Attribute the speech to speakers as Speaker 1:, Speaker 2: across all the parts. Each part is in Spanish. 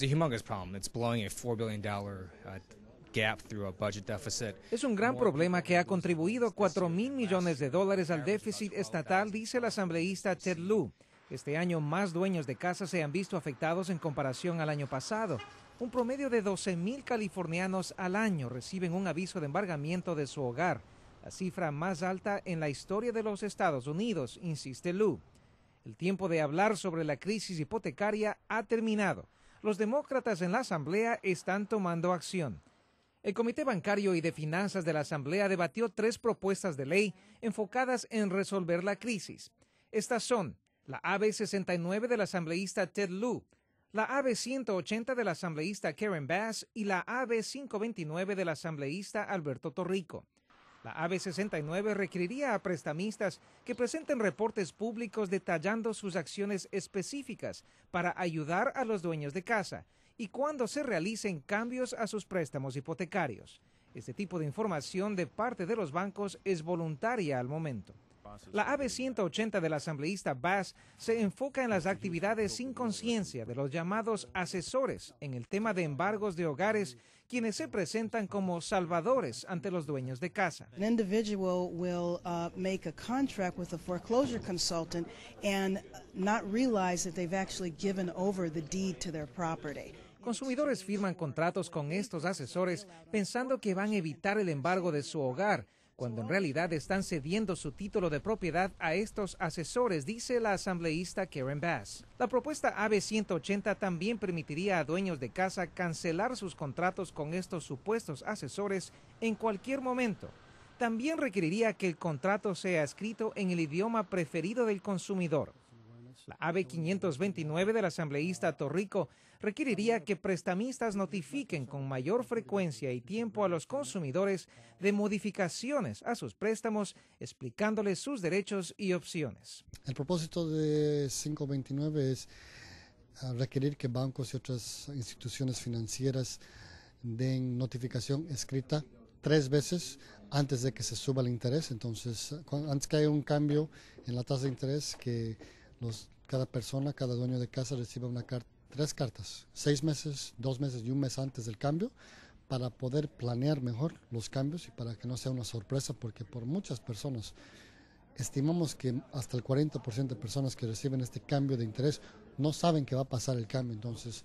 Speaker 1: Es un gran problema que ha contribuido 4 mil millones de dólares al déficit estatal, dice el asambleísta Ted Lieu. Este año más dueños de casas se han visto afectados en comparación al año pasado. Un promedio de 12 mil californianos al año reciben un aviso de embargamiento de su hogar, la cifra más alta en la historia de los Estados Unidos, insiste Lu. El tiempo de hablar sobre la crisis hipotecaria ha terminado los demócratas en la Asamblea están tomando acción. El Comité Bancario y de Finanzas de la Asamblea debatió tres propuestas de ley enfocadas en resolver la crisis. Estas son la AB 69 del asambleísta Ted Lieu, la AB 180 del asambleísta Karen Bass y la AB 529 del asambleísta Alberto Torrico. La AB69 requeriría a prestamistas que presenten reportes públicos detallando sus acciones específicas para ayudar a los dueños de casa y cuando se realicen cambios a sus préstamos hipotecarios. Este tipo de información de parte de los bancos es voluntaria al momento. La AB-180 del asambleísta Bass se enfoca en las actividades sin conciencia de los llamados asesores en el tema de embargos de hogares, quienes se presentan como salvadores ante los dueños de casa. An individual will uh, make a contract with a foreclosure consultant and not realize that they've actually given over the deed to their property. Consumidores firman contratos con estos asesores pensando que van a evitar el embargo de su hogar cuando en realidad están cediendo su título de propiedad a estos asesores, dice la asambleísta Karen Bass. La propuesta AB 180 también permitiría a dueños de casa cancelar sus contratos con estos supuestos asesores en cualquier momento. También requeriría que el contrato sea escrito en el idioma preferido del consumidor, la AB 529 del asambleísta Torrico requeriría que prestamistas notifiquen con mayor frecuencia y tiempo a los consumidores de modificaciones a sus préstamos, explicándoles sus derechos y opciones.
Speaker 2: El propósito de 529 es ah, requerir que bancos y otras instituciones financieras den notificación escrita tres veces antes de que se suba el interés. Entonces, antes que haya un cambio en la tasa de interés, que los cada persona, cada dueño de casa reciba una carta, tres cartas, seis meses, dos meses y un mes antes del cambio, para poder planear mejor los cambios y para que no sea una sorpresa, porque por muchas personas estimamos que hasta el 40% de personas que reciben este cambio de interés no saben que va a pasar el cambio. Entonces,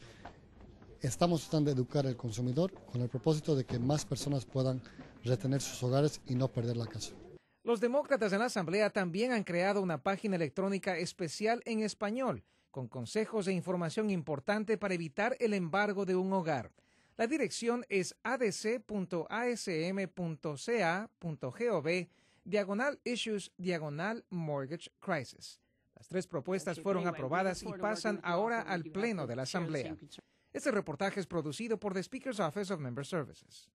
Speaker 2: estamos tratando de educar al consumidor con el propósito de que más personas puedan retener sus hogares y no perder la casa.
Speaker 1: Los demócratas en la Asamblea también han creado una página electrónica especial en español, con consejos e información importante para evitar el embargo de un hogar. La dirección es adc.asm.ca.gov diagonal issues diagonal mortgage crisis. Las tres propuestas fueron aprobadas y pasan ahora al Pleno de la Asamblea. Este reportaje es producido por The Speaker's Office of Member Services.